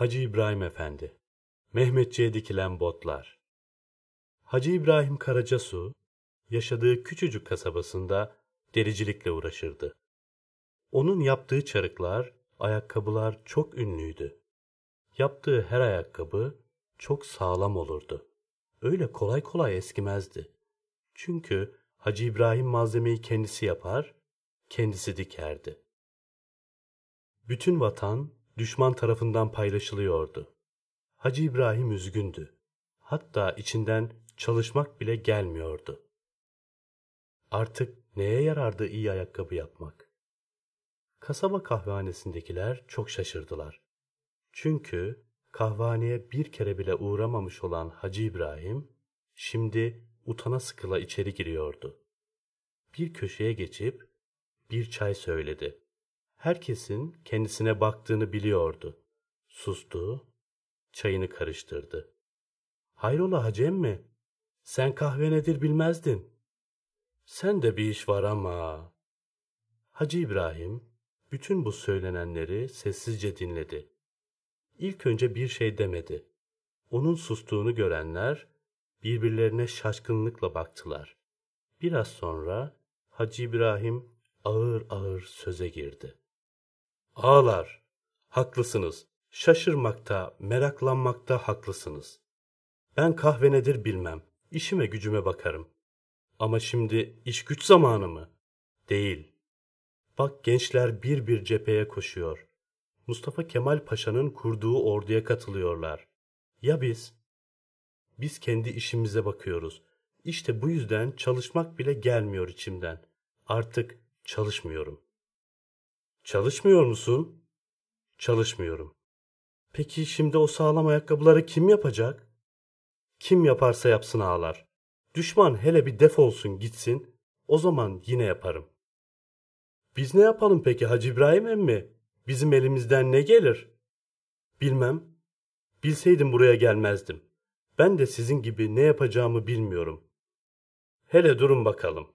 Hacı İbrahim Efendi Mehmetçiğe dikilen botlar Hacı İbrahim Karacasu, yaşadığı küçücük kasabasında dericilikle uğraşırdı. Onun yaptığı çarıklar, ayakkabılar çok ünlüydü. Yaptığı her ayakkabı çok sağlam olurdu. Öyle kolay kolay eskimezdi. Çünkü Hacı İbrahim malzemeyi kendisi yapar, kendisi dikerdi. Bütün vatan düşman tarafından paylaşılıyordu. Hacı İbrahim üzgündü. Hatta içinden çalışmak bile gelmiyordu. Artık neye yarardı iyi ayakkabı yapmak? Kasaba kahvehanesindekiler çok şaşırdılar. Çünkü kahvehaneye bir kere bile uğramamış olan Hacı İbrahim, şimdi utana sıkıla içeri giriyordu. Bir köşeye geçip bir çay söyledi. Herkesin kendisine baktığını biliyordu. Sustu, çayını karıştırdı. Hayrola Hacem mi? Sen kahve nedir bilmezdin. Sen de bir iş var ama. Hacı İbrahim bütün bu söylenenleri sessizce dinledi. İlk önce bir şey demedi. Onun sustuğunu görenler birbirlerine şaşkınlıkla baktılar. Biraz sonra Hacı İbrahim ağır ağır söze girdi. Ağlar. Haklısınız. Şaşırmakta, meraklanmakta haklısınız. Ben kahve nedir bilmem. İşime gücüme bakarım. Ama şimdi iş güç zamanı mı? Değil. Bak gençler bir bir cepheye koşuyor. Mustafa Kemal Paşa'nın kurduğu orduya katılıyorlar. Ya biz? Biz kendi işimize bakıyoruz. İşte bu yüzden çalışmak bile gelmiyor içimden. Artık çalışmıyorum.'' Çalışmıyor musun? Çalışmıyorum. Peki şimdi o sağlam ayakkabıları kim yapacak? Kim yaparsa yapsın ağlar. Düşman hele bir defolsun gitsin, o zaman yine yaparım. Biz ne yapalım peki Hacı İbrahim emmi? Bizim elimizden ne gelir? Bilmem. Bilseydim buraya gelmezdim. Ben de sizin gibi ne yapacağımı bilmiyorum. Hele durun bakalım.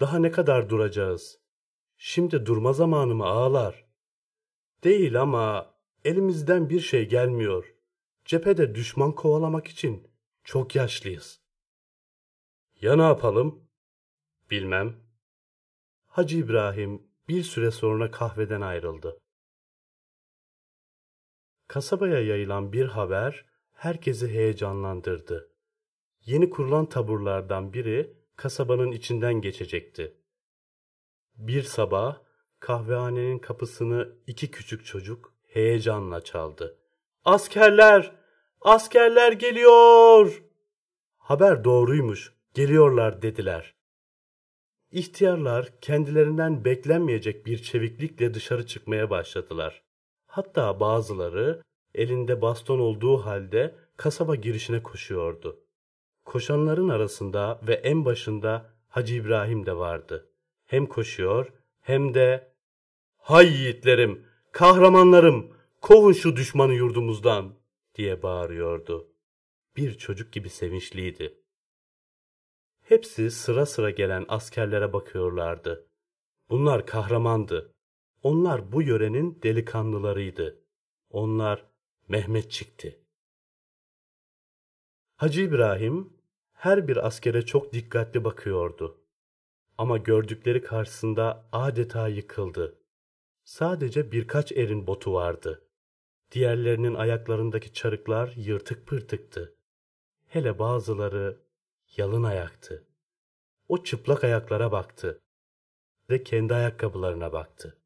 Daha ne kadar duracağız? Şimdi durma zamanımı ağlar. Değil ama elimizden bir şey gelmiyor. Cephede düşman kovalamak için çok yaşlıyız. Ya ne yapalım? Bilmem. Hacı İbrahim bir süre sonra kahveden ayrıldı. Kasabaya yayılan bir haber herkesi heyecanlandırdı. Yeni kurulan taburlardan biri kasabanın içinden geçecekti. Bir sabah kahvehanenin kapısını iki küçük çocuk heyecanla çaldı. Askerler! Askerler geliyor! Haber doğruymuş, geliyorlar dediler. İhtiyarlar kendilerinden beklenmeyecek bir çeviklikle dışarı çıkmaya başladılar. Hatta bazıları elinde baston olduğu halde kasaba girişine koşuyordu. Koşanların arasında ve en başında Hacı İbrahim de vardı hem koşuyor hem de ''Hay yiğitlerim, kahramanlarım, kovun şu düşmanı yurdumuzdan!'' diye bağırıyordu. Bir çocuk gibi sevinçliydi. Hepsi sıra sıra gelen askerlere bakıyorlardı. Bunlar kahramandı. Onlar bu yörenin delikanlılarıydı. Onlar Mehmet çıktı. Hacı İbrahim her bir askere çok dikkatli bakıyordu ama gördükleri karşısında adeta yıkıldı. Sadece birkaç erin botu vardı. Diğerlerinin ayaklarındaki çarıklar yırtık pırtıktı. Hele bazıları yalın ayaktı. O çıplak ayaklara baktı ve kendi ayakkabılarına baktı.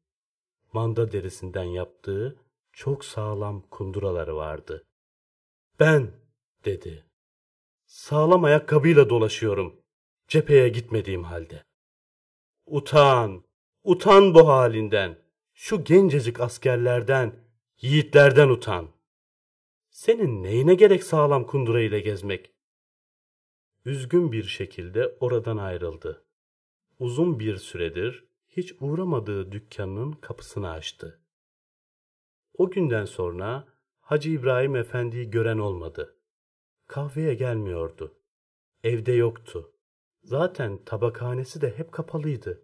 Manda derisinden yaptığı çok sağlam kunduraları vardı. Ben dedi. Sağlam ayakkabıyla dolaşıyorum. Cepheye gitmediğim halde. Utan, utan bu halinden. Şu gencecik askerlerden, yiğitlerden utan. Senin neyine gerek sağlam kundura ile gezmek? Üzgün bir şekilde oradan ayrıldı. Uzun bir süredir hiç uğramadığı dükkanının kapısını açtı. O günden sonra Hacı İbrahim Efendi'yi gören olmadı. Kahveye gelmiyordu. Evde yoktu. Zaten tabakhanesi de hep kapalıydı.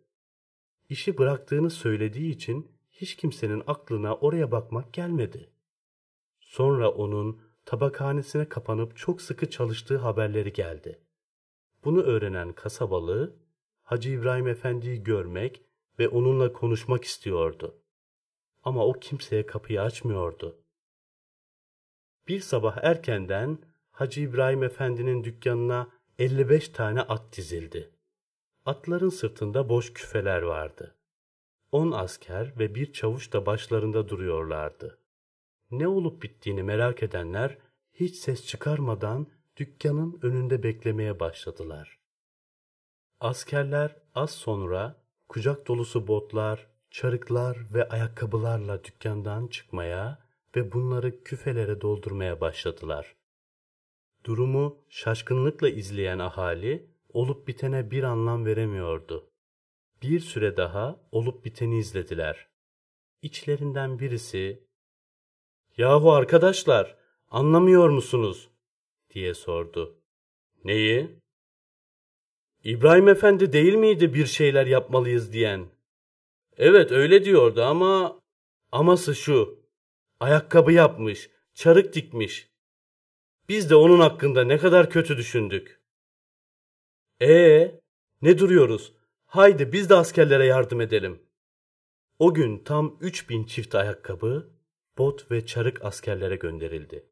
İşi bıraktığını söylediği için hiç kimsenin aklına oraya bakmak gelmedi. Sonra onun tabakhanesine kapanıp çok sıkı çalıştığı haberleri geldi. Bunu öğrenen kasabalı, Hacı İbrahim Efendi'yi görmek ve onunla konuşmak istiyordu. Ama o kimseye kapıyı açmıyordu. Bir sabah erkenden Hacı İbrahim Efendi'nin dükkanına 55 tane at dizildi. Atların sırtında boş küfeler vardı. On asker ve bir çavuş da başlarında duruyorlardı. Ne olup bittiğini merak edenler hiç ses çıkarmadan dükkanın önünde beklemeye başladılar. Askerler az sonra kucak dolusu botlar, çarıklar ve ayakkabılarla dükkandan çıkmaya ve bunları küfelere doldurmaya başladılar. Durumu şaşkınlıkla izleyen ahali olup bitene bir anlam veremiyordu. Bir süre daha olup biteni izlediler. İçlerinden birisi "Yahu arkadaşlar, anlamıyor musunuz?" diye sordu. "Neyi?" "İbrahim Efendi değil miydi bir şeyler yapmalıyız diyen?" "Evet, öyle diyordu ama aması şu. Ayakkabı yapmış, çarık dikmiş. Biz de onun hakkında ne kadar kötü düşündük. Ee, ne duruyoruz? Haydi biz de askerlere yardım edelim. O gün tam 3000 çift ayakkabı, bot ve çarık askerlere gönderildi.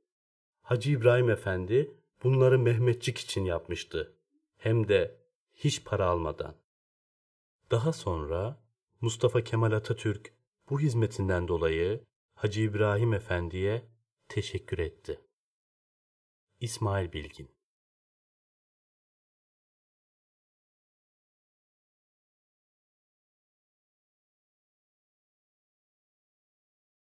Hacı İbrahim Efendi bunları Mehmetçik için yapmıştı. Hem de hiç para almadan. Daha sonra Mustafa Kemal Atatürk bu hizmetinden dolayı Hacı İbrahim Efendi'ye teşekkür etti. İsmail Bilgin